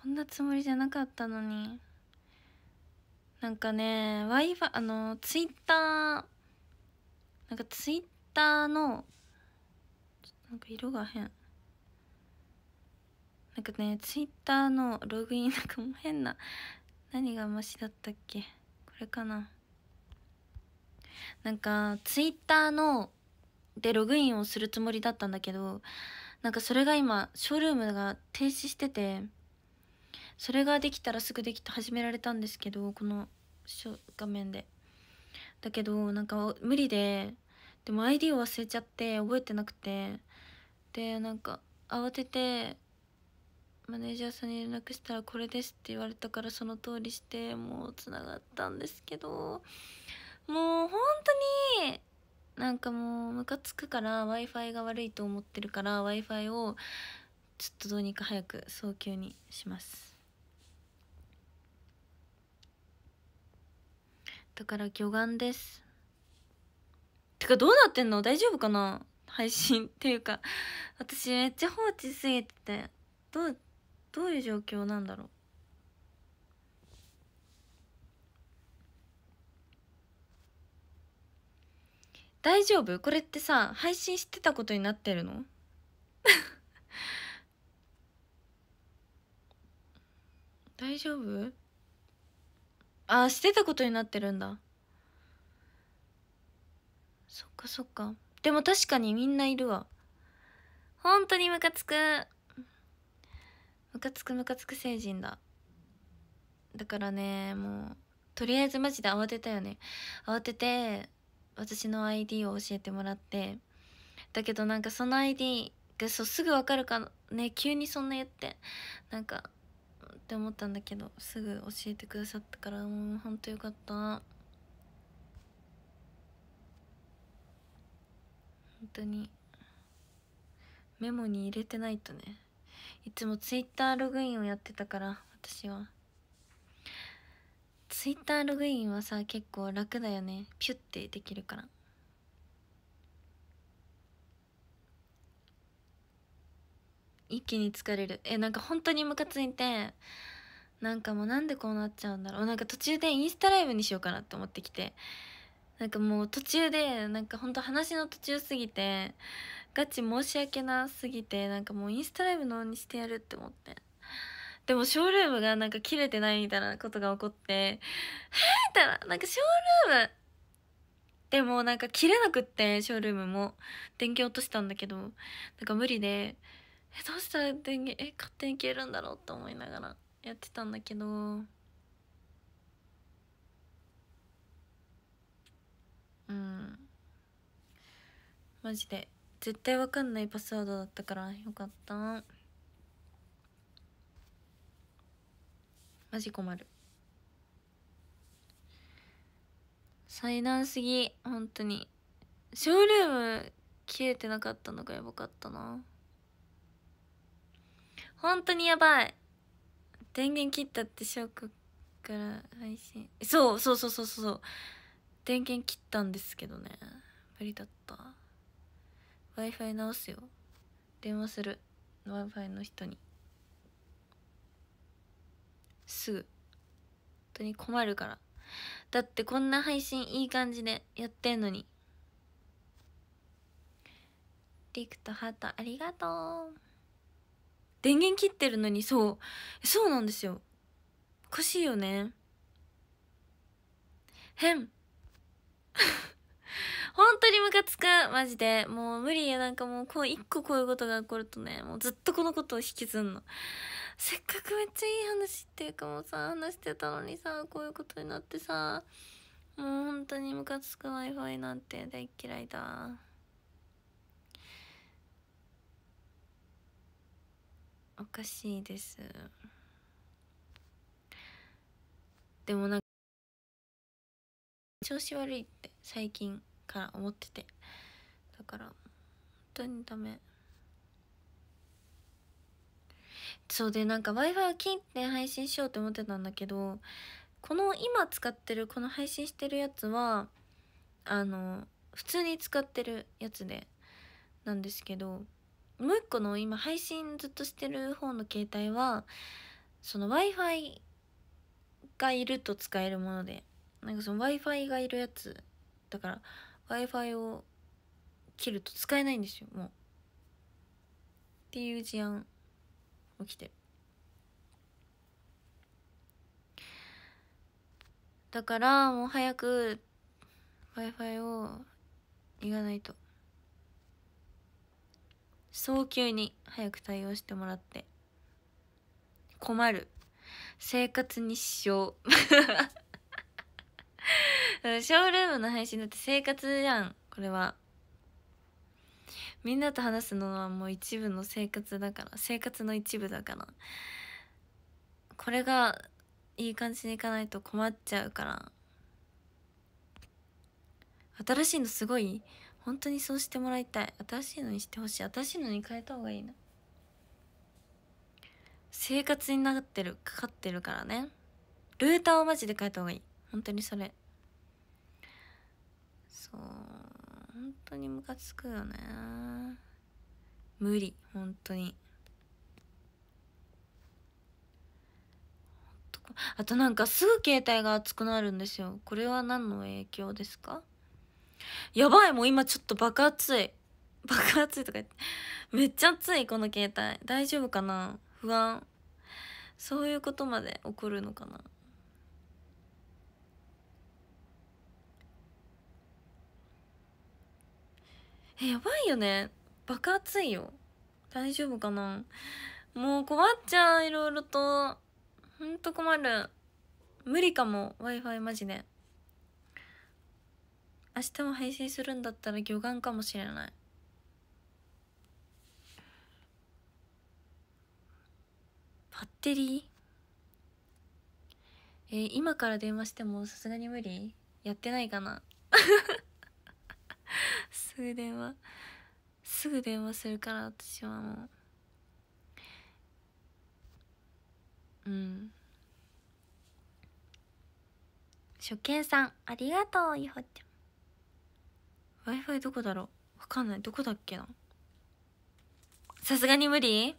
こんなつもりじゃなかったのになんかね w i f i あのツイッターなんかツイッターのなんか色が変なんかねツイッターのログインなんかもう変な何がマシだったっけこれかななんかツイッターのでログインをするつもりだったんだけどなんかそれが今ショールームが停止しててそれができたらすぐできて始められたんですけどこの画面でだけどなんか無理ででも ID を忘れちゃって覚えてなくてでなんか慌ててマネージャーさんに連絡したら「これです」って言われたからその通りしてもうつながったんですけどもう本当になんかもうムカつくから w i f i が悪いと思ってるから w i f i をちょっとどうにか早く早急にします。だから魚眼ですてかどうなってんの大丈夫かな配信っていうか私めっちゃ放置すぎててどうどういう状況なんだろう大丈夫これってさ配信してたことになってるの 大丈夫ああしてたことになってるんだそっかそっかでも確かにみんないるわ本当にムカつくムカつくムカつく成人だだからねもうとりあえずマジで慌てたよね慌てて私の ID を教えてもらってだけどなんかその ID がそうすぐ分かるかね急にそんな言ってなんかって思ったんだけどすぐ教えてくださったからもうほんとよかった本当にメモに入れてないとねいつもツイッターログインをやってたから私はツイッターログインはさ結構楽だよねピュッてできるから一気に疲れるえなんか本当にムカついてなんかもうなんでこうなっちゃうんだろうなんか途中でインスタライブにしようかなって思ってきてなんかもう途中でなんかほんと話の途中すぎてガチ申し訳なすぎてなんかもうインスタライブのにしてやるって思ってでもショールームがなんか切れてないみたいなことが起こってえみたいななんかショールームでもなんか切れなくってショールームも電気落としたんだけどなんか無理でえどうしたら電源え勝手に消えるんだろうと思いながらやってたんだけどうんマジで絶対わかんないパスワードだったからよかったマジ困る災難すぎ本当にショールーム消えてなかったのがやばかったな本当にやばい電源切ったって翔くク。から配信そうそうそうそうそう電源切ったんですけどね無理だった w i f i 直すよ電話する w i f i の人にすぐ本当に困るからだってこんな配信いい感じでやってんのにリクとハートありがとう電源切ってるのにそうそうなんですよおかしいよね変 本当にムカつくマジでもう無理やなんかもうこう一個こういうことが起こるとねもうずっとこのことを引きずんのせっかくめっちゃいい話っていうかもうさ話してたのにさこういうことになってさもう本当にムカつく w i f i なんて大嫌いだおかしいですでもなんか調子悪いって最近から思っててだから本当にダメそうでなんか w i f i を切って配信しようと思ってたんだけどこの今使ってるこの配信してるやつはあの普通に使ってるやつでなんですけどもう一個の今配信ずっとしてる方の携帯はその w i f i がいると使えるものでなんかその w i f i がいるやつだから w i f i を切ると使えないんですよもう。っていう事案起きてる。だからもう早く w i f i をいかないと。早急に早く対応してもらって困る生活に支障ショールームの配信だって生活じゃんこれはみんなと話すのはもう一部の生活だから生活の一部だからこれがいい感じにいかないと困っちゃうから新しいのすごい本当にそうしてもらいたい新しいのにしてほしい新しいのに変えた方がいいな生活になってるかかってるからねルーターをマジで変えた方がいい本当にそれそう本当にムカつくよね無理本当にあとなんかすぐ携帯が熱くなるんですよこれは何の影響ですかやばいもう今ちょっと爆熱い 爆熱いとか言ってめっちゃ熱いこの携帯大丈夫かな不安そういうことまで起こるのかなえやばいよね爆熱いよ大丈夫かなもう困っちゃういろいろとほんと困る無理かも w i f i マジで。明日も配信するんだったら魚眼かもしれないバッテリーえー、今から電話してもさすがに無理やってないかな すぐ電話すぐ電話するから私はもううん初見さんありがとういほちゃん Wi-Fi どこだろうわかんない。どこだっけなさすがに無理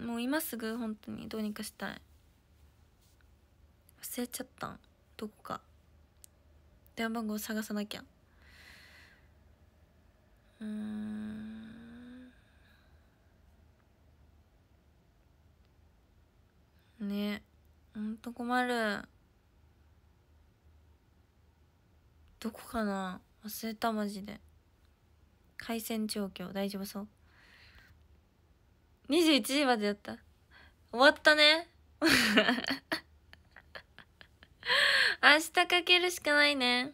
うん、もう今すぐ本当にどうにかしたい。忘れちゃったん。どこか。電話番号探さなきゃ。うん。ねほんと困る。どこかな忘れたマジで回線状況大丈夫そう21時までやった終わったね 明日かけるしかないね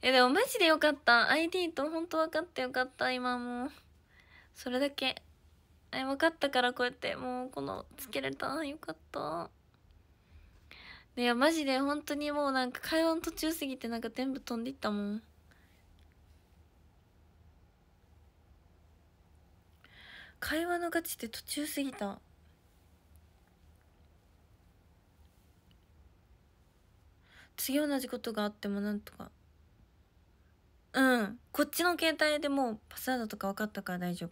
えでもマジでよかった ID と本当分かってよかった今もうそれだけえ分かったからこうやってもうこのつけれたよかったいやマジで本当にもうなんか会話の途中すぎてなんか全部飛んでいったもん会話のガチって途中すぎた次同じことがあってもなんとかうんこっちの携帯でもうパスワードとか分かったから大丈夫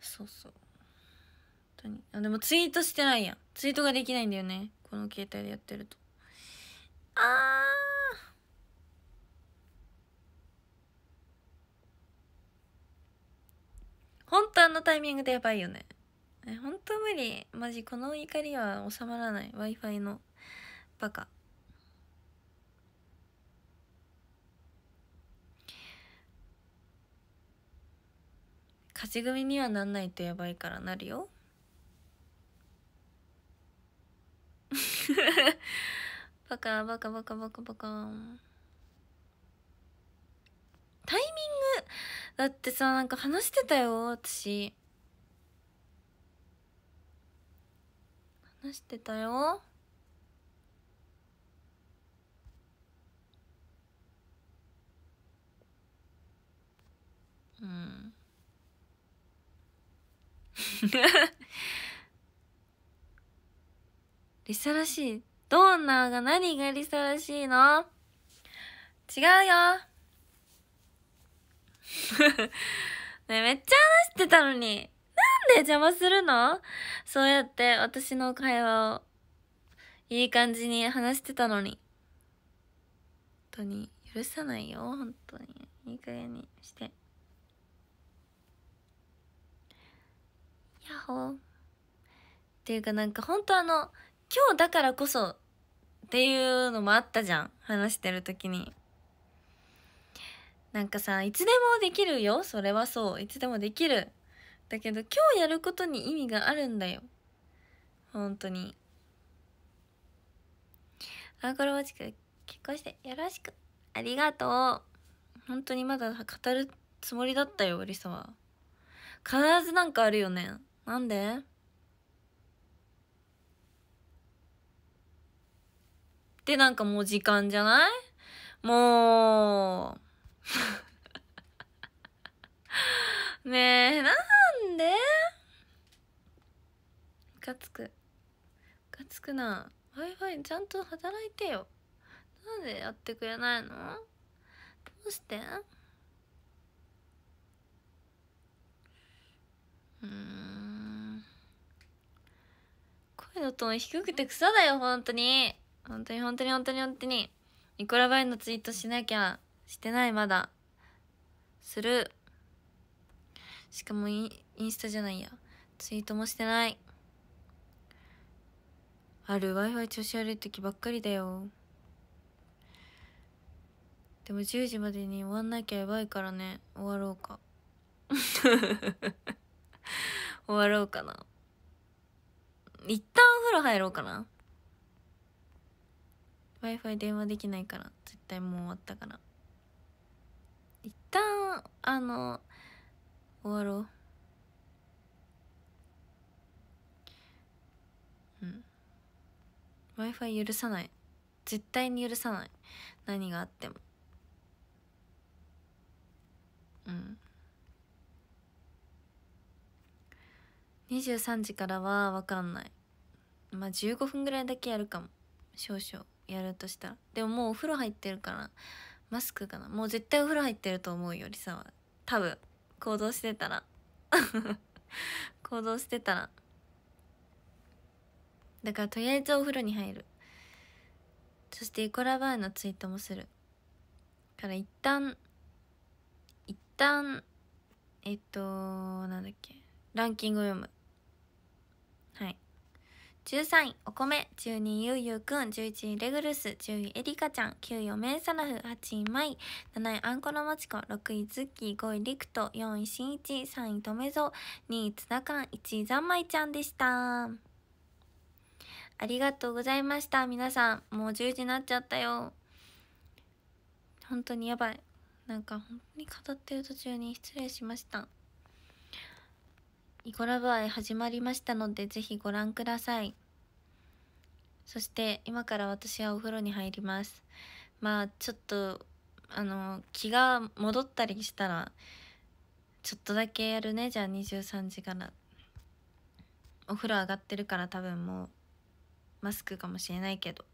そうそう当にあでもツイートしてないやんツイートができないんだよねこの携帯でやってるとあー本当あのタイミングでやばいよね本当無理マジこの怒りは収まらない w i f i のバカ勝ち組にはなんないとやばいからなるよ バカバカバカバカバカタイミングだってさなんか話してたよ私話してたようん リサらしいどんなが何がリサらしいの違うよ ねめっちゃ話してたのに。なんで邪魔するのそうやって私の会話をいい感じに話してたのに。本当に許さないよ、本当に。いい加減にして。やっほー。っていうかなんか本当あの、今日だからこそっていうのもあったじゃん話してる時になんかさいつでもできるよそれはそういつでもできるだけど今日やることに意味があるんだよ本当にあこれマジか結婚してよろしくありがとう本当にまだ語るつもりだったよりさは必ずなんかあるよねなんでで、なんかもう時間じゃないもう ねえ、なんでムカつく。ムカつくな。Wi-Fi ちゃんと働いてよ。なんでやってくれないのどうしてうん声の音ー低くて草だよ本当に本当に本当に本当に本当に。ニコラバイのツイートしなきゃ、してないまだ。する。しかもインスタじゃないや。ツイートもしてない。ある Wi-Fi 調子悪い時ばっかりだよ。でも10時までに終わんなきゃやばいからね。終わろうか。終わろうかな。一旦お風呂入ろうかな。w i f i 電話できないから絶対もう終わったから一旦あの終わろううん w i f i 許さない絶対に許さない何があってもうん23時からは分かんないまあ15分ぐらいだけやるかも少々やるとしたらでももうお風呂入ってるからマスクかなもう絶対お風呂入ってると思うよりさ多分行動してたら 行動してたらだからとりあえずお風呂に入るそしてイコラバーのツイートもするから一旦一旦えっとなんだっけランキングを読む13位、お米、12位、ゆうゆうくん、11位、レグルス、10位、エリカちゃん、9位、おめんさなふ、8位、まい、7位、あんこのもちこ、6位、ズッキー、5位、リクト4位、しんいち、3位、とめぞ、2位、ツナかん、1位、ざんまいちゃんでした。ありがとうございました、皆さん。もう10時になっちゃったよ。本当にやばい。なんか、本当に語ってる途中に失礼しました。イコラブ愛始まりましたので、ぜひご覧ください。そして今から私はお風呂に入りますまあちょっとあの気が戻ったりしたらちょっとだけやるねじゃあ23時からお風呂上がってるから多分もうマスクかもしれないけどっ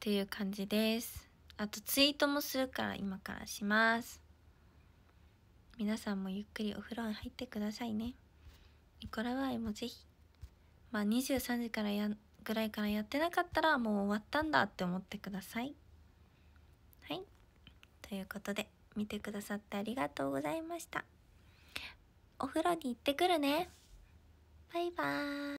ていう感じですあとツイートもするから今からします皆さんもゆっくりお風呂に入ってくださいねイコラワイもぜひまあ23時からやぐらいからやってなかったらもう終わったんだって思ってください。はい。ということで、見てくださってありがとうございました。お風呂に行ってくるね。バイバーイ。